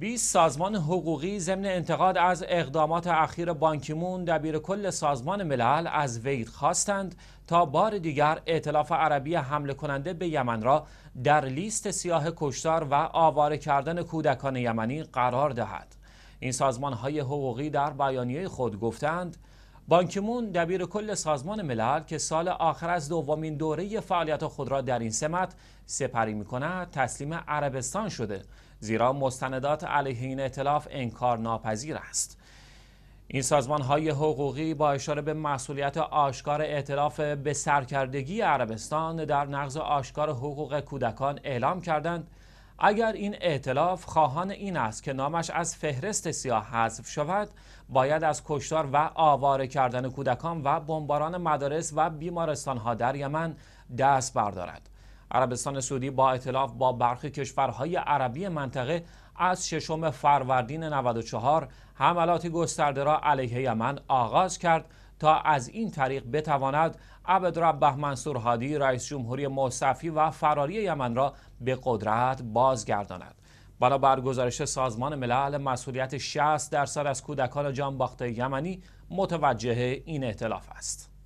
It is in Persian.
20 سازمان حقوقی ضمن انتقاد از اقدامات اخیر بانکیمون دبیر کل سازمان ملل از وید خواستند تا بار دیگر اعتلاف عربی حمله کننده به یمن را در لیست سیاه کشتار و آواره کردن کودکان یمنی قرار دهد. این سازمان های حقوقی در بیانیه خود گفتند بانکیمون دبیر کل سازمان ملل که سال آخر از دومین دوره فعالیت خود را در این سمت سپری می کند تسلیم عربستان شده زیرا مستندات علیه این اطلاف انکار ناپذیر است این سازمان های حقوقی با اشاره به مسئولیت آشکار اعتلاف به سرکردگی عربستان در نقض آشکار حقوق کودکان اعلام کردند اگر این اعتلاف خواهان این است که نامش از فهرست سیاه حذف شود باید از کشتار و آواره کردن کودکان و بمباران مدارس و بیمارستانها در یمن دست بردارد عربستان سعودی با اعتلاف با برخی کشورهای عربی منطقه از ششم فروردین 94 حملات گسترده را علیه یمن آغاز کرد تا از این طریق بتواند عبدربه منصور هادی رئیس جمهوری مصفی و فراری یمن را به قدرت بازگرداند بنابر گزارش سازمان ملل مسئولیت 60 درصد از کودکان باخته یمنی متوجه این اعتلاف است